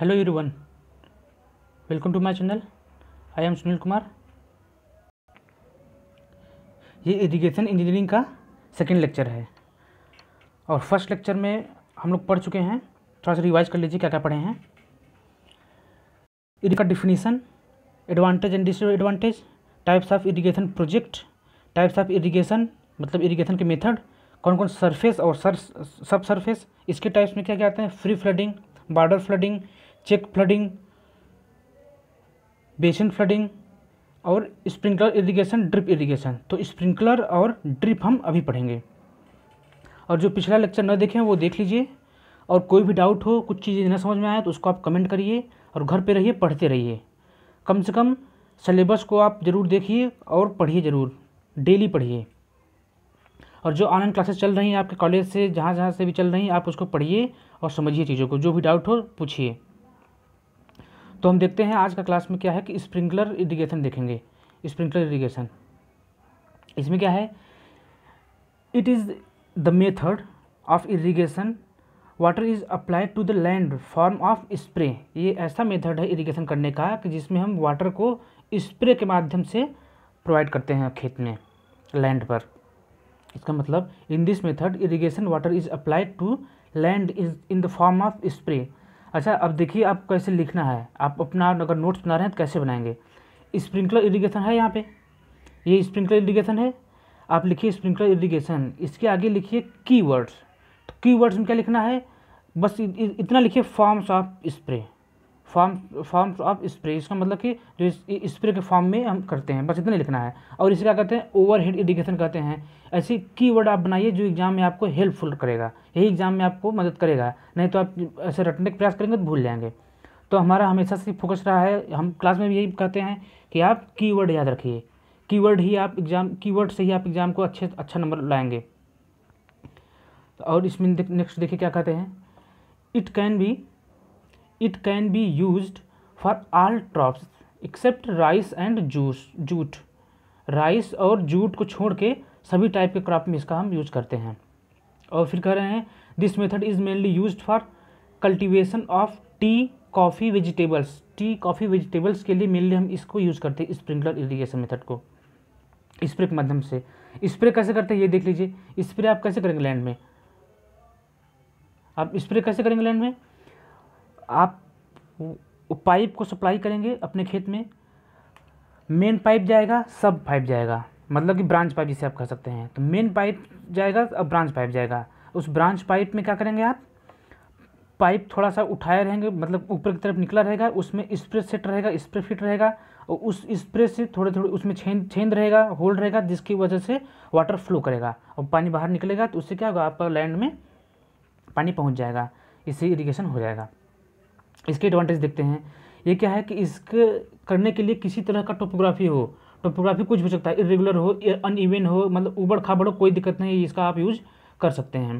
hello everyone welcome to my channel I am Sunil Kumar ये irrigation engineering का second lecture है और फर्स्ट लेक्चर में हम लोग पढ़ चुके हैं थोड़ा सा रिवाइज कर लीजिए क्या क्या पढ़े हैं का definition advantage and disadvantage types of irrigation project types of irrigation मतलब इरीगेशन के मेथड कौन कौन सरफेस और सर सब सरफेस इसके टाइप्स में क्या क्या आते हैं free flooding border flooding check flooding basin flooding और स्प्रिंकलर इरिगेशन ड्रिप इरिगेशन तो स्प्रिंकलर और ड्रिप हम अभी पढ़ेंगे और जो पिछला लेक्चर न देखें वो देख लीजिए और कोई भी डाउट हो कुछ चीज़ें ना समझ में आए तो उसको आप कमेंट करिए और घर पे रहिए पढ़ते रहिए कम से कम सिलेबस को आप ज़रूर देखिए और पढ़िए ज़रूर डेली पढ़िए और जो ऑनलाइन क्लासेस चल रही हैं आपके कॉलेज से जहाँ जहाँ से भी चल रही हैं आप उसको पढ़िए और समझिए चीज़ों को जो भी डाउट हो पूछिए तो हम देखते हैं आज का क्लास में क्या है कि स्प्रिंकलर इरीगेशन देखेंगे स्प्रिंकलर इरीगेशन इसमें क्या है it is the method of irrigation water is applied to the land form of spray ये ऐसा मेथड है इरीगेशन करने का कि जिसमें हम वाटर को स्प्रे के माध्यम से प्रोवाइड करते हैं खेत में लैंड पर इसका मतलब in this method irrigation water is applied to land is in the form of spray अच्छा अब देखिए आप कैसे लिखना है आप अपना अगर नोट्स बना रहे हैं तो कैसे बनाएंगे स्प्रिंकलर इरीगेशन है यहाँ पे ये स्प्रिंकलर इरीगेशन है आप लिखिए स्प्रिंकलर इरीगेशन इसके आगे लिखिए कीवर्ड्स तो कीवर्ड्स में क्या लिखना है बस इतना लिखिए forms of spray form forms of spray इसका मतलब कि जो स्प्रे के फॉर्म में हम करते हैं बस इतना लिखना है और इसे क्या कहते हैं ओवर हेड इरीगेशन कहते हैं ऐसी कीवर्ड आप बनाइए जो एग्जाम में आपको हेल्पफुल करेगा यही एग्जाम में आपको मदद करेगा नहीं तो आप ऐसे रटने का प्रयास करेंगे तो भूल जाएंगे तो हमारा हमेशा से फोकस रहा है हम क्लास में भी यही कहते हैं कि आप वर्ड याद रखिए वर्ड ही आप एग्ज़ाम वर्ड से ही आप एग्ज़ाम को अच्छे अच्छा नंबर लाएंगे और इसमें नेक्स्ट देखिए क्या कहते हैं it can be it can be use for all crops except rice and juice jute rice और जूट को छोड़ के सभी टाइप के क्रॉप में इसका हम यूज करते हैं और फिर कह रहे हैं this method is mainly use for cultivation of tea coffee vegetables tea coffee vegetables के लिए मेनली हम इसको यूज़ करते हैं स्प्रिंकलर इरीगेशन मेथड को स्प्रे के माध्यम से स्प्रे कैसे करते हैं ये देख लीजिए स्प्रे आप कैसे करेंगे लैंड में आप स्प्रे कैसे करेंगे लैंड में आप पाइप को सप्लाई करेंगे अपने खेत में मेन पाइप जाएगा सब पाइप जाएगा मतलब कि ब्रांच पाइप जिसे आप कह सकते हैं तो मेन पाइप जाएगा अब ब्रांच पाइप जाएगा उस ब्रांच पाइप में क्या करेंगे आप पाइप थोड़ा सा उठाए रहेंगे मतलब ऊपर की तरफ निकला रहेगा उसमें स्प्रे सेट रहेगा स्प्रे फिट रहेगा और उस स्प्रे से थोड़े थोड़े उसमें छेद छेद रहेगा होल्ड रहेगा जिसकी वजह से वाटर फ्लो करेगा और पानी बाहर निकलेगा तो उससे क्या होगा आपका लैंड में पानी पहुँच जाएगा इससे इरीगेशन हो जाएगा इसके एडवांटेज देखते हैं ये क्या है कि इसके करने के लिए किसी तरह का टोपोग्राफी हो टोपोग्राफी कुछ भी सकता है इरेगुलर हो अन ईवेंट हो मतलब उबड़ खाबड़ हो कोई दिक्कत नहीं इसका आप यूज कर सकते हैं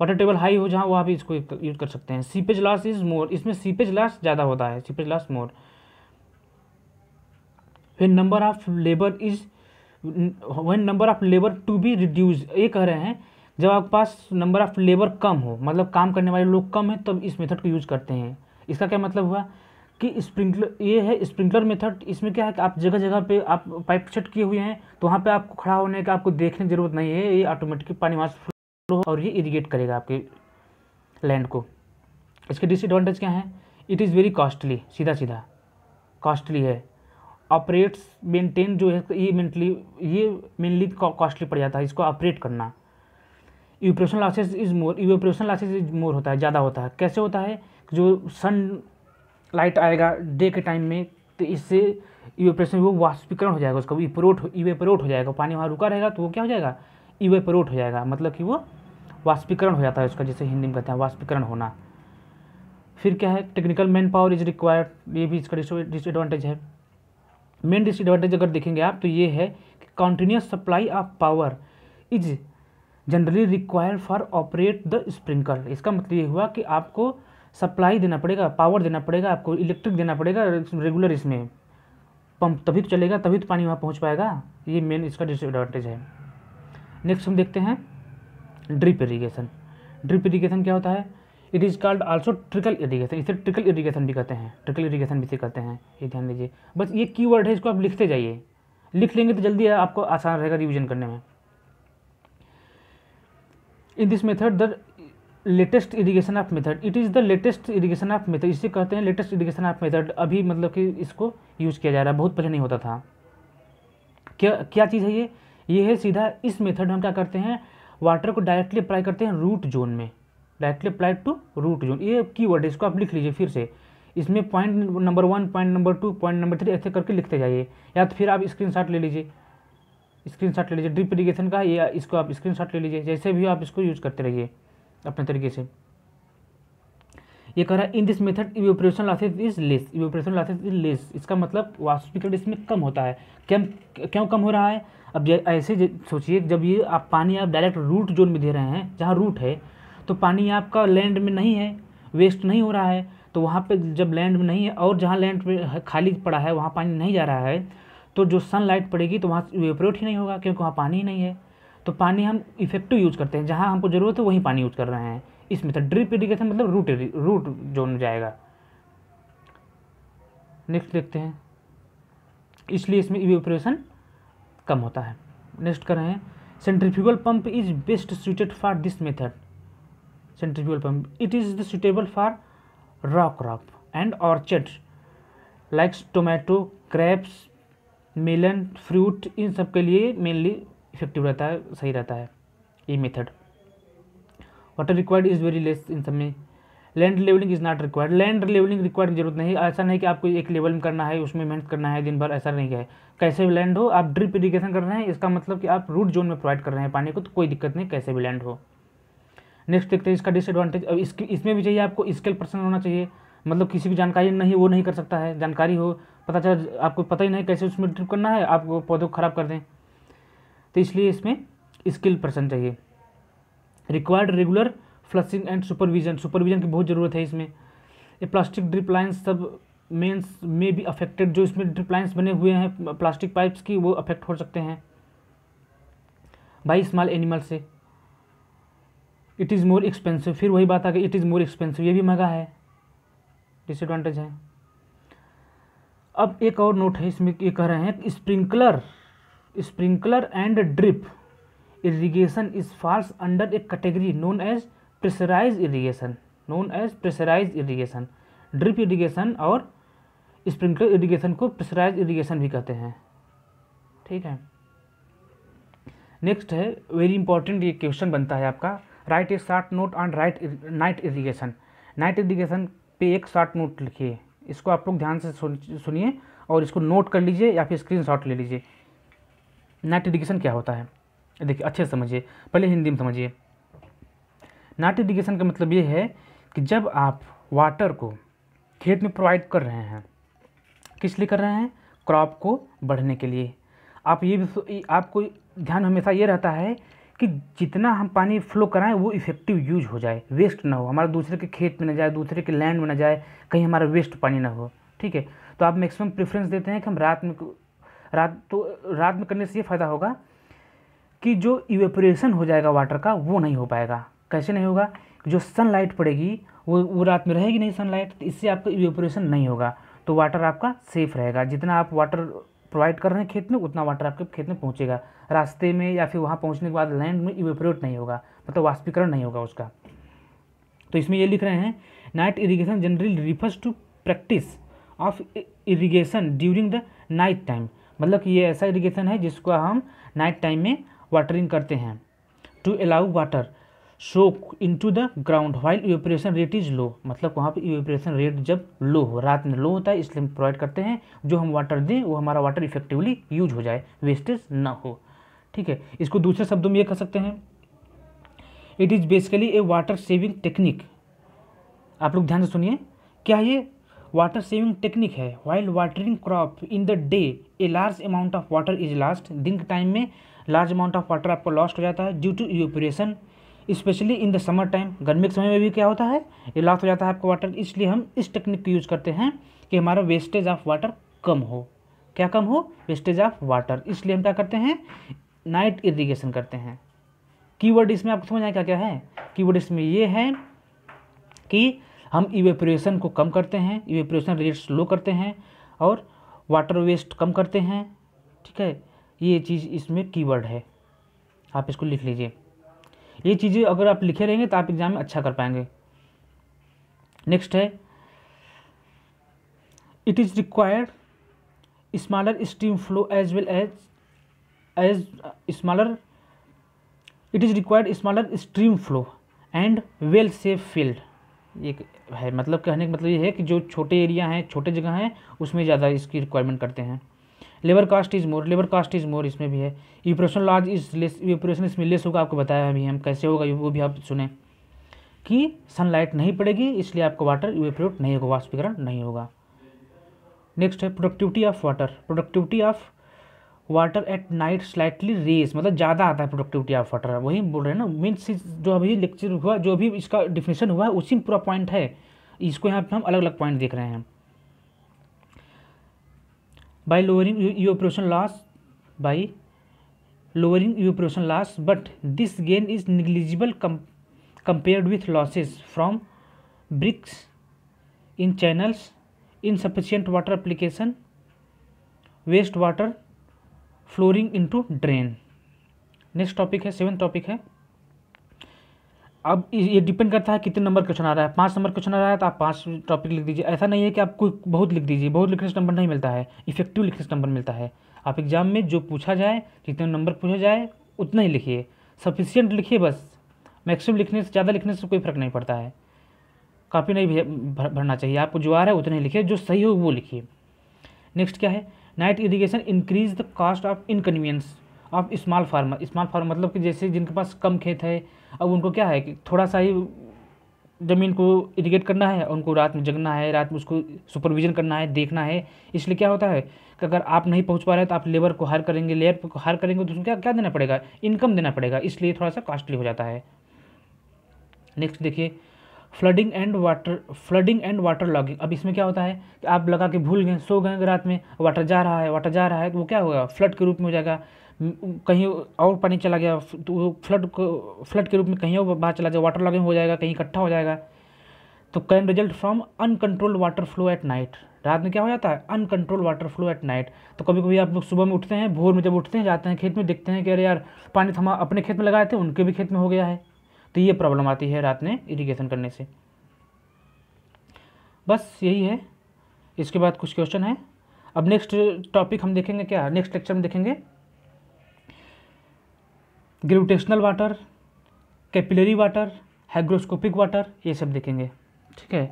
वाटर टेबल हाई हो जहाँ वहाँ भी इसको यूज कर सकते हैं सीपेज लॉस इज मोर इसमें सीपेज लॉस ज़्यादा होता है सीपेज लॉस मोर फिर number of labour is one number of labour to be reduce ये कह रहे हैं जब आपके पास नंबर ऑफ लेबर कम हो मतलब काम करने वाले लोग कम हैं तब इस मेथड को यूज करते हैं इसका क्या मतलब हुआ कि स्प्रिंकलर ये है स्प्रिंकलर मेथड इसमें क्या है कि आप जगह जगह पे आप पाइप सेट किए हुए हैं तो वहाँ पे आपको खड़ा होने का आपको देखने की जरूरत नहीं है ये ऑटोमेटिक पानी वहाँ से फ्लो और ये इरीगेट करेगा आपके लैंड को इसके डिसएडवांटेज क्या है इट इज़ वेरी कॉस्टली सीधा सीधा कॉस्टली है ऑपरेट्स मेंटेन जो है ये मेंटली ये मेनली कॉस्टली पड़ जाता है इसको ऑपरेट करना evaporation losses is more evaporation losses is more होता है ज़्यादा होता है कैसे होता है जो सन लाइट आएगा डे के टाइम में तो इससे इवेपरेशन वो वाष्पीकरण हो जाएगा उसका इपरोट इवेपरोट हो जाएगा पानी वहाँ रुका रहेगा तो वो क्या हो जाएगा इवेपरोट हो जाएगा मतलब कि वो वाष्पीकरण हो जाता है उसका जैसे हिंदी में कहते हैं वाष्पीकरण होना फिर क्या है technical man power is required ये भी इसका डिसएडवांटेज है मेन डिसएडवांटेज अगर देखेंगे आप तो ये है कि continuous supply of power is generally require for operate the sprinkle इसका मतलब ये हुआ कि आपको सप्लाई देना पड़ेगा पावर देना पड़ेगा आपको इलेक्ट्रिक देना पड़ेगा रेगुलर इसमें पंप तभी तो चलेगा तभी तो पानी वहाँ पहुँच पाएगा ये मेन इसका डिसएडवांटेज है नेक्स्ट हम देखते हैं ड्रिप इरीगेशन ड्रिप इरीगेशन क्या होता है it is called also trickle irrigation इसे ट्रिकल इरीगेशन भी कहते हैं ट्रिकल इरीगेशन भी इसे कहते हैं ये ध्यान दीजिए बस ये कीवर्ड है इसको आप लिखते जाइए लिख लेंगे तो जल्दी आपको आसान रहेगा रिविजन करने में in this method the latest irrigation of method it is the latest irrigation of method इसे कहते हैं लेटेस्ट इरीगेशन ऑफ मेथड अभी मतलब कि इसको यूज किया जा रहा है बहुत पहले नहीं होता था क्या क्या चीज़ है ये ये है सीधा इस मेथड हम क्या करते हैं वाटर को डायरेक्टली अप्लाई करते हैं रूट जोन में directly apply to root zone ये की वर्ड है इसको आप लिख लीजिए फिर से इसमें point number one point number two point number three ऐसे करके लिखते जाइए या तो फिर आप स्क्रीनशॉट ले लीजिए स्क्रीनशॉट ले लीजिए ड्रिप इरीगेशन का या इसको आप स्क्रीनशॉट ले लीजिए जैसे भी आप इसको यूज करते रहिए अपने तरीके से ये कह रहा है in this method evaporation losses is less evaporation losses is less इसका मतलब वाष्पीकरण इसमें कम होता है क्यों क्यों कम हो रहा है अब ऐसे सोचिए जब ये आप पानी आप डायरेक्ट रूट जोन में दे रहे हैं जहाँ रूट है तो पानी आपका लैंड में नहीं है वेस्ट नहीं हो रहा है तो वहाँ पे जब लैंड में नहीं है और जहाँ लैंड में खाली पड़ा है वहाँ पानी नहीं जा रहा है तो जो सनलाइट पड़ेगी तो वहाँ वेपरेट ही नहीं होगा क्योंकि वहाँ पानी ही नहीं है तो पानी हम इफेक्टिव यूज़ करते हैं जहाँ हमको ज़रूरत है वहीं पानी यूज़ कर रहे हैं इस मेथड ड्रिप इरीगेशन मतलब रूट रूट जोन में जाएगा नेक्स्ट देखते हैं इसलिए इसमें इवेपरेशन कम होता है नेक्स्ट कर रहे हैं centrifugal pump is best suited for this method centrifugal pump it is the suitable for rock crop and orchard likes tomato crops melon fruit इन सब के लिए मेनली इफेक्टिव रहता है सही रहता है ये method water required is very less इन सब में land levelling is not required land levelling required की जरूरत नहीं ऐसा नहीं कि आपको एक लेवल में करना है उसमें मेहनत करना है दिन भर ऐसा नहीं है कैसे भी लैंड हो आप ड्रिप इरीगेशन कर रहे हैं इसका मतलब कि आप रूट जोन में प्रोवाइड कर रहे हैं पानी को तो कोई दिक्कत नहीं कैसे भी लैंड हो नेक्स्ट देखते हैं इसका डिसएडवांटेज अब इसकी इसमें भी चाहिए आपको स्केल पर्सन होना चाहिए मतलब किसी की जानकारी नहीं वो नहीं कर सकता है जानकारी हो पता चला आपको पता ही नहीं कैसे उसमें ट्रिप करना है आप पौधों को ख़राब कर दें तो इसलिए इसमें स्किल पर्सन चाहिए required regular flushing and supervision supervision की बहुत ज़रूरत है इसमें ये प्लास्टिक ड्रिप लाइन्स सब मेन्स में भी अफेक्टेड जो इसमें ड्रिप लाइन्स बने हुए हैं प्लास्टिक पाइप्स की वो अफेक्ट हो सकते हैं बाई स्मॉल एनिमल से इट इज़ मोर एक्सपेंसिव फिर वही बात आ गई इट इज़ मोर एक्सपेंसिव ये भी महंगा है डिसएडवांटेज है अब एक और नोट है इसमें ये कह रहे हैं sprinkler sprinkler and drip irrigation is falls under a category known as pressurize irrigation known as pressurize irrigation drip irrigation और स्प्रिंकलर इरीगेशन को प्रेशराइज इरीगेशन भी कहते हैं ठीक है नेक्स्ट है वेरी इंपॉर्टेंट ये क्वेश्चन बनता है आपका write a short note on write night irrigation night irrigation पे एक शॉर्ट नोट लिखिए इसको आप लोग ध्यान से सुनिए और इसको नोट कर लीजिए या फिर स्क्रीन ले लीजिए नेट डिगेशन क्या होता है देखिए अच्छे से समझिए पहले हिंदी में समझिए नाट्य डिगेशन का मतलब ये है कि जब आप वाटर को खेत में प्रोवाइड कर रहे हैं किस लिए कर रहे हैं क्रॉप को बढ़ने के लिए आप ये भी आपको ध्यान हमेशा ये रहता है कि जितना हम पानी फ्लो कराएं वो इफ़ेक्टिव यूज हो जाए वेस्ट ना हो हमारा दूसरे के खेत में ना जाए दूसरे के लैंड में ना जाए कहीं हमारा वेस्ट पानी ना हो ठीक है तो आप मैक्सिमम प्रेफरेंस देते हैं कि हम रात में रात तो रात में करने से ये फ़ायदा होगा कि जो इवेपोरेशन हो जाएगा वाटर का वो नहीं हो पाएगा कैसे नहीं होगा जो सनलाइट पड़ेगी वो वो रात में रहेगी नहीं सनलाइट तो इससे आपका इवेपोरेशन नहीं होगा तो वाटर आपका सेफ़ रहेगा जितना आप वाटर प्रोवाइड कर रहे हैं खेत में उतना वाटर आपके खेत में पहुँचेगा रास्ते में या फिर वहाँ पहुँचने के बाद लैंड में इवेपोरेट नहीं होगा मतलब तो वाष्पीकरण नहीं होगा उसका तो इसमें ये लिख रहे हैं night irrigation generally refers to practice of irrigation during the night time मतलब कि ये ऐसा इरीगेशन है जिसको हम नाइट टाइम में वाटरिंग करते हैं to allow water soak into the ground while evaporation rate is low मतलब वहाँ पे इवेपरेशन रेट जब लो हो रात में लो होता है इसलिए हम प्रोवाइड करते हैं जो हम वाटर दें वो हमारा वाटर इफेक्टिवली यूज हो जाए वेस्टेज ना हो ठीक है इसको दूसरे शब्दों में ये कह सकते हैं it is basically a water saving technique आप लोग ध्यान से सुनिए क्या ये वाटर सेविंग टेक्निक है while watering crop in the day a large amount of water is last दिन के टाइम में लार्ज अमाउंट ऑफ वाटर आपको लॉस्ट हो जाता है due to evaporation especially in the summer time गर्मी के समय में भी क्या होता है ये लॉस हो जाता है आपका वाटर इसलिए हम इस टेक्निक को यूज़ करते हैं कि हमारा वेस्टेज ऑफ वाटर कम हो क्या कम हो वेस्टेज ऑफ वाटर इसलिए हम क्या करते हैं नाइट इरीगेशन करते हैं कीवर्ड इसमें आपको समझ आए क्या क्या है कीवर्ड इसमें ये है कि हम इवेपोरेशन को कम करते हैं इवेपोरेशन रेट स्लो करते हैं और वाटर वेस्ट कम करते हैं ठीक है ये चीज़ इसमें कीवर्ड है आप इसको लिख लीजिए ये चीज़ें अगर आप लिखे रहेंगे तो आप एग्ज़ाम में अच्छा कर पाएंगे नेक्स्ट है it is required smaller steam flow as well as as smaller it is required smaller stream flow and well safe field एक है मतलब कहने का मतलब ये है कि जो छोटे एरिया हैं छोटे जगह हैं उसमें ज़्यादा इसकी रिक्वायरमेंट करते हैं labour cost is more labour cost is more इसमें भी है यूपरेशन लाज इज लेस यूपरेशन इसमें लेस होगा आपको बताया अभी हम कैसे होगा वो भी आप सुने कि सनलाइट नहीं पड़ेगी इसलिए आपको वाटर यूपरेट नहीं होगा वाष्पीकरण नहीं होगा नेक्स्ट है productivity of water productivity of water at night slightly raise मतलब ज़्यादा आता है प्रोडक्टिविटी ऑफ वाटर वही बोल रहे हैं ना मीन्स जो अभी लेक्चर हुआ जो भी इसका डिफिनेशन हुआ है उसी में पूरा पॉइंट है इसको यहाँ पे हम अलग अलग पॉइंट देख रहे हैं by lowering your operation loss by lowering your operation loss but this gain is negligible com compared with losses from bricks in channels insufficient water application waste water flowing into drain next topic है seven topic है अब ये depend करता है कितने number question आ रहा है पाँच नंबर क्वेश्चन आ रहा है तो आप पाँच टॉपिक लिख दीजिए ऐसा नहीं है कि आपको बहुत लिख दीजिए बहुत लिखने से नंबर नहीं मिलता है इफेक्टिव लिखने से नंबर मिलता है आप एग्जाम में जो पूछा जाए जितने नंबर पूछा जाए उतना ही लिखिए सफिशियंट लिखिए बस मैक्सिमम लिखने से ज़्यादा लिखने से कोई फर्क नहीं पड़ता है काफ़ी नहीं भरना चाहिए आपको जो आ रहा है उतना ही लिखिए जो सही हो वो लिखिए नेक्स्ट क्या है night irrigation increase the cost of inconvenience of small farmer small farmer मतलब कि जैसे जिनके पास कम खेत है अब उनको क्या है कि थोड़ा सा ही ज़मीन को इरीगेट करना है उनको रात में जगना है रात में उसको सुपरविजन करना है देखना है इसलिए क्या होता है कि अगर आप नहीं पहुंच पा रहे हैं तो आप लेबर को हायर करेंगे लेबर को हायर करेंगे तो उसको क्या क्या देना पड़ेगा इनकम देना पड़ेगा इसलिए थोड़ा सा कॉस्टली हो जाता है नेक्स्ट देखिए flooding and water flooding and water logging अब इसमें क्या होता है कि आप लगा के भूल गए सो गए रात में वाटर जा रहा है वाटर जा रहा है तो वो क्या होगा फ्लड के रूप में हो जाएगा कहीं और पानी चला गया तो वो फ्लड को फ्लड के रूप में कहीं और बाहर चला जाए वाटर लॉगिंग हो जाएगा कहीं इकट्ठा हो जाएगा तो can result from uncontrolled water flow at night रात में क्या हो जाता है uncontrol water flow at night तो कभी कभी आप लोग सुबह में उठते हैं भोर में जब उठते हैं जाते हैं खेत में देखते हैं कि अरे यार पानी थमा अपने खेत में लगाए थे उनके भी खेत में हो गया है तो ये प्रॉब्लम आती है रात में इरीगेशन करने से बस यही है इसके बाद कुछ क्वेश्चन है अब नेक्स्ट टॉपिक हम देखेंगे क्या नेक्स्ट लेक्चर में देखेंगे gravitational water capillary water hygroscopic water ये सब देखेंगे ठीक है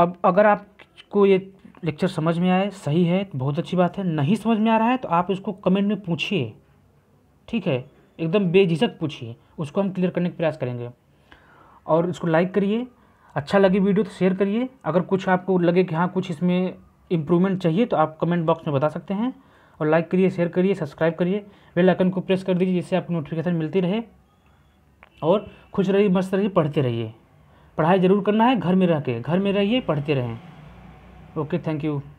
अब अगर आपको ये लेक्चर समझ में आए सही है तो बहुत अच्छी बात है नहीं समझ में आ रहा है तो आप इसको कमेंट में पूछिए ठीक है एकदम बेझिझक पूछिए उसको हम क्लियर करने का प्रयास करेंगे और इसको लाइक करिए अच्छा लगे वीडियो तो शेयर करिए अगर कुछ आपको लगे कि हाँ कुछ इसमें इम्प्रूवमेंट चाहिए तो आप कमेंट बॉक्स में बता सकते हैं और लाइक करिए शेयर करिए सब्सक्राइब करिए बेल आइकन को प्रेस कर दीजिए जिससे आपको नोटिफिकेशन मिलती रहे और खुश रहिए मस्त रहिए पढ़ते रहिए पढ़ाई ज़रूर करना है घर में रह के घर में रहिए पढ़ते रहें ओके थैंक यू